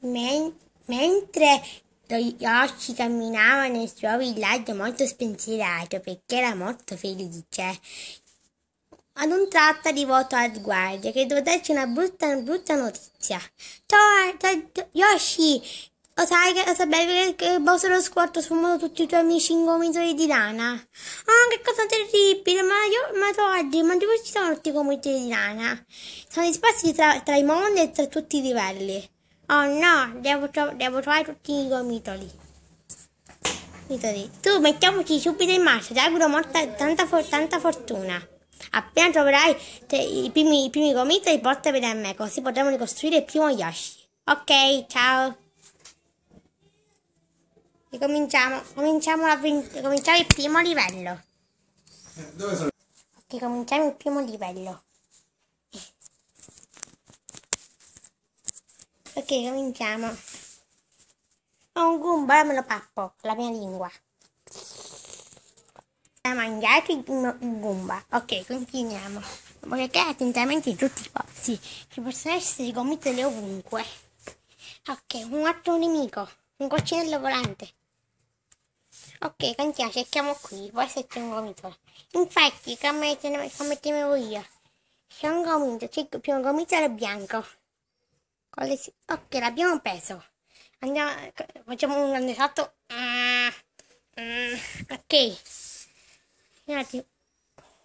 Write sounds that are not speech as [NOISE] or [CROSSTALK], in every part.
Men- mentre Yoshi camminava nel suo villaggio molto spensierato perché era molto felice. Ad un tratto arrivò al guardia che doveva darci una brutta, brutta notizia. Yoshi, lo sai che lo sapevi che il boss lo squarto sfumato tutti i tuoi amici in gomitoli di lana? Oh, che cosa terribile, ma io, ma Toadri, ma dove ci sono tutti i gomitoli di lana? Sono dispersi tra, tra i mondi e tra tutti i livelli. Oh no, devo, devo trovare tutti i gomitoli. Gomitoli. Tu mettiamoci subito in marcia, ti auguro molta, tanta, tanta fortuna. Appena troverai te, i, primi, i primi gomitoli, portami da me, così potremo ricostruire il primo Yoshi. Ok, ciao. Ricominciamo. Cominciamo, la, eh, cominciamo il primo livello. Dove sono? Ricominciamo il primo livello. Ok, cominciamo. Ho un gumbo me lo pappo, la mia lingua. Ha mangiato il gumba. Ok, continuiamo. Voglio creare attentamente tutti i pozzi. Ci possono essere gomitole ovunque. Ok, un altro nemico. Un coccinello volante. Ok, continuiamo, cerchiamo qui. Poi se un gomitolo. Infatti, come, come temevo io. C'è un gomito, c'è più un gomitolo bianco. Le... ok l'abbiamo preso andiamo facciamo un grande salto mm. Mm. ok Guardate.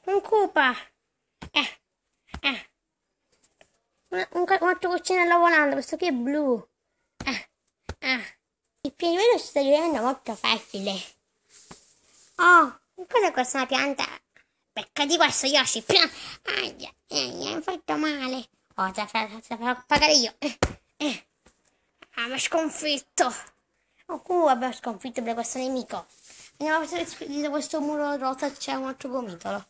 un cupa eh. Eh. Un, un, un altro coccinello volando questo qui è blu eh. Eh. il piano ci sta diventando molto facile oh cos'è questa una pianta becca di questo Yoshi aia, aia, mi ha fatto male Oh, te la farò pagare io. Eh, eh. Ah, mi ha sconfitto. Oh, uh, abbiamo sconfitto per questo nemico. Andiamo a vedere dietro questo muro rosa c'è un altro gomitolo.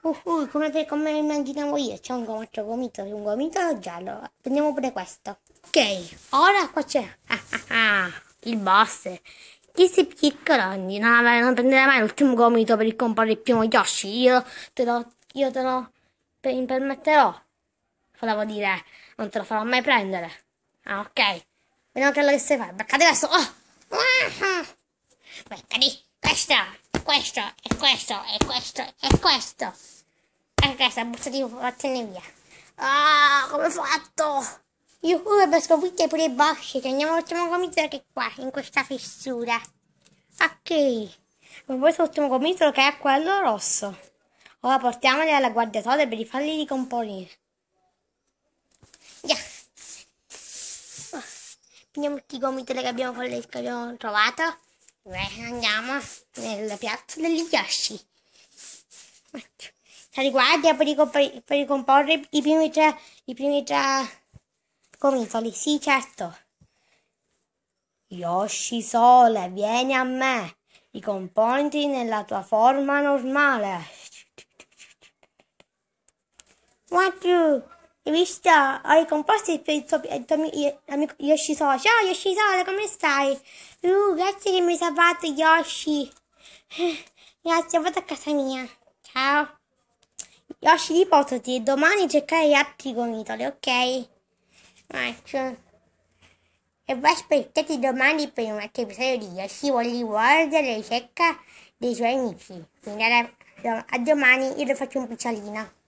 Uh, uh, come, come immaginavo io, c'è un altro gomitolo, un gomitolo giallo. Prendiamo pure questo. Ok, ora qua c'è... Ah, ah, ah, il boss. Chi si piccolo non, non prenderai mai l'ultimo gomito per il compare il primo Yoshi. Io te lo... Io te lo... Mi permetterò volevo dire, non te lo farò mai prendere. Ah, ok. Vediamo quello che stai fare. Beccati questo. Oh! Beccati. Questo, questo, e questo, e questo, e questo. E questa butta di vattene via. Ah, come ho fatto? Io per sconfiggere pure i boss, che andiamo all'ultimo comitolo che è qua, in questa fissura. Ok. Ma questo ultimo gomitolo che è quello rosso. Ora portiamoli alla guardia guardiatoria per farli ricomponere. prendiamo tutti i gomitoli che abbiamo, che abbiamo trovato. Beh, andiamo nella piazza degli Yoshi. Riguardia ecco. per, ricomp- per ricomporre i primi tre, i primi tre gomitoli. Sì, certo. Yoshi Sole, vieni a me. Ricomponiti nella tua forma normale. What you? rivista ai composti per il tuo, il tuo amico Yoshi Solo. Ciao Yoshi Solo, come stai? Uh, grazie che mi hai salvato Yoshi. [LAUGHS] grazie, vado a casa mia. Ciao. Yoshi, riposati domani cercare gli altri gomitoli, ok? Ecco. E voi aspettate domani per un altro episodio di Yoshi Wally World, ricerca dei suoi amici. Quindi a domani, io le faccio un picciolino.